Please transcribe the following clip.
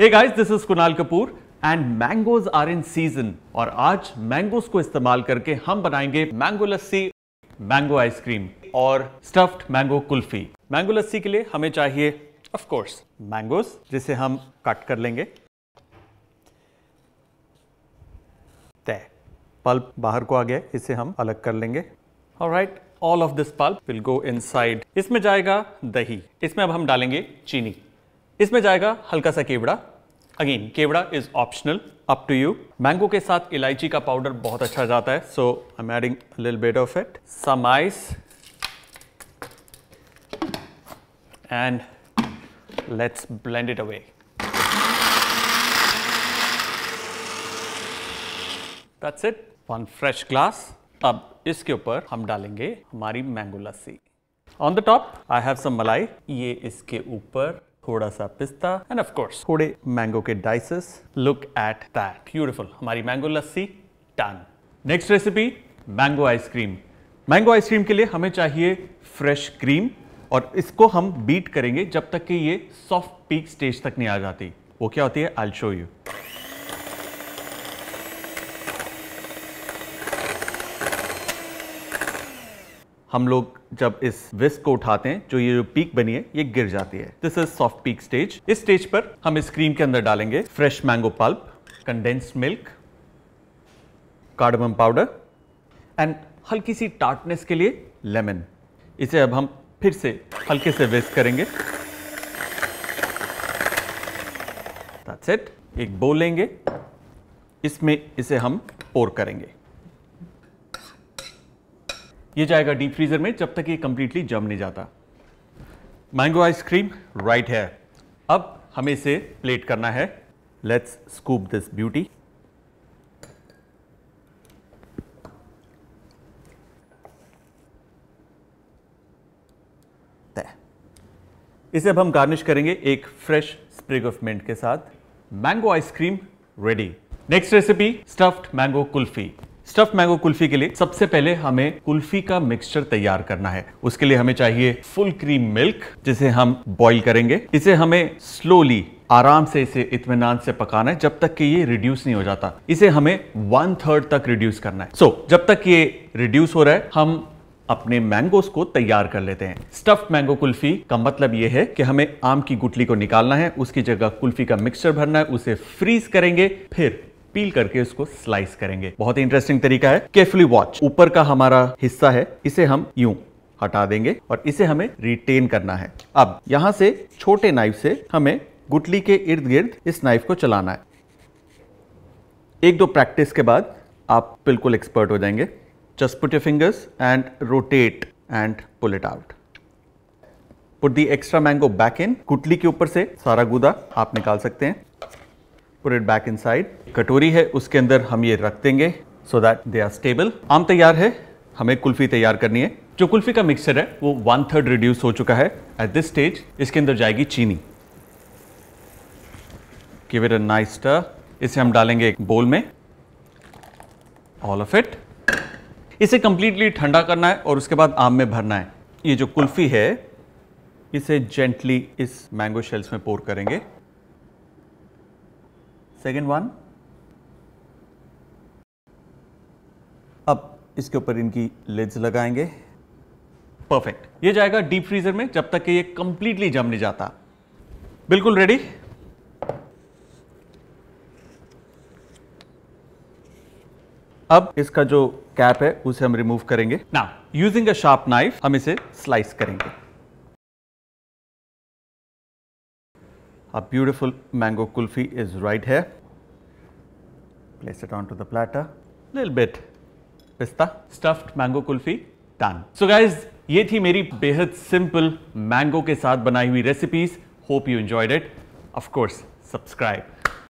Hey guys, this is Kunal Kapoor and mangoes are in season और आज mangoes को इस्तेमाल करके हम बनाएंगे मैंगो लस्सी मैंगो आइसक्रीम और stuffed mango kulfi mango lassi के लिए हमें चाहिए ऑफकोर्स कोर्स मैंगोज जिसे हम कट कर लेंगे तय पल्प बाहर को आ गया इसे हम अलग कर लेंगे right all of this pulp will go inside इसमें जाएगा दही इसमें अब हम डालेंगे चीनी इसमें जाएगा हल्का सा केवड़ा again kewra is optional up to you mango के साथ इलायची का पाउडर बहुत अच्छा जाता है सो आई am adding lil bit of it some ice and let's blend it away that's it one fresh glass अब इसके ऊपर हम डालेंगे हमारी mango lassi on the top I have some malai ये इसके ऊपर थोड़ा सा पिस्ता एंड ऑफ कोर्स थोड़े मैंगो के dices look at that beautiful हमारी mango lassi done next recipe mango ice cream mango ice cream के लिए हमें चाहिए फ्रेश क्रीम और इसको हम बीट करेंगे जब तक कि ये सॉफ्ट पीक स्टेज तक नहीं आ जाती वो क्या होती है आई शो यू हम लोग जब इस विस्क को उठाते हैं जो ये जो पीक बनी है ये गिर जाती है this is soft peak stage इस स्टेज पर हम इस क्रीम के अंदर डालेंगे fresh mango pulp condensed milk cardamom powder and हल्की सी टार्टनेस के लिए लेमन इसे अब हम फिर से हल्के से विस्क करेंगे That's it. एक बोल लेंगे इसमें इसे हम पोर करेंगे ये जाएगा डीप फ्रीजर में जब तक ये कंप्लीटली जम नहीं जाता मैंगो आइसक्रीम राइट है अब हमें इसे प्लेट करना है लेट्स स्कूप दिस ब्यूटी इसे अब हम गार्निश करेंगे एक फ्रेश स्प्रिग ऑफ मिंट के साथ mango ice cream ready next recipe stuffed mango kulfi stuff mango kulfi के लिए सबसे पहले हमें कुल्फी का मिक्सचर तैयार करना है उसके लिए हमें चाहिए फुल क्रीम मिल्क जिसे हम बॉईल करेंगे इसे हमें स्लोली आराम से इसे इतमान से पकाना है जब तक कि ये रिड्यूस नहीं हो जाता इसे हमें वन थर्ड तक रिड्यूस करना है सो so, जब तक ये रिड्यूस हो रहा है हम अपने मैंगोस को तैयार कर लेते हैं स्टफ्ड मैंगो कुल्फी का मतलब यह है कि हमें आम की गुटली को निकालना है उसकी जगह कुल्फी का मिक्सचर भरना है उसे फ्रीज करेंगे फिर पील करके उसको स्लाइस करेंगे बहुत ही इंटरेस्टिंग तरीका है केफली वॉच ऊपर का हमारा हिस्सा है इसे हम यू हटा देंगे और इसे हमें रिटेन करना है अब यहां से छोटे नाइफ से हमें गुटली के इर्द गिर्द इस नाइफ को चलाना है एक दो प्रैक्टिस के बाद आप बिल्कुल एक्सपर्ट हो जाएंगे just put fingers and rotate and pull it out put the extra mango back in गुटली के ऊपर से सारा गुदा आप निकाल सकते हैं पुट इट बैक इनसाइड कटोरी है उसके अंदर हम ये रख देंगे so that they are stable आम तैयार है हमें कुल्फी तैयार करनी है जो कुल्फी का मिक्सचर है वो वन थर्ड रिड्यूस हो चुका है एट दिस स्टेज इसके अंदर जाएगी चीनी give it a nice stir इसे हम डालेंगे एक बोल में ऑल ऑफ इट इसे कंप्लीटली ठंडा करना है और उसके बाद आम में भरना है ये जो कुल्फी है इसे जेंटली इस मैंगो शेल्स में पोर करेंगे सेकेंड वन अब इसके ऊपर इनकी लेज लगाएंगे परफेक्ट ये जाएगा डीप फ्रीजर में जब तक कि ये कंप्लीटली जम नहीं जाता बिल्कुल रेडी अब इसका जो कैप है उसे हम रिमूव करेंगे ना यूजिंग अ शार्प नाइफ हम इसे स्लाइस करेंगे a beautiful mango kulfi is right है Place it onto the platter. Little bit pista. Stuffed mango kulfi done. So guys, ये थी मेरी बेहद simple mango के साथ बनाई हुई recipes hope you enjoyed it of course subscribe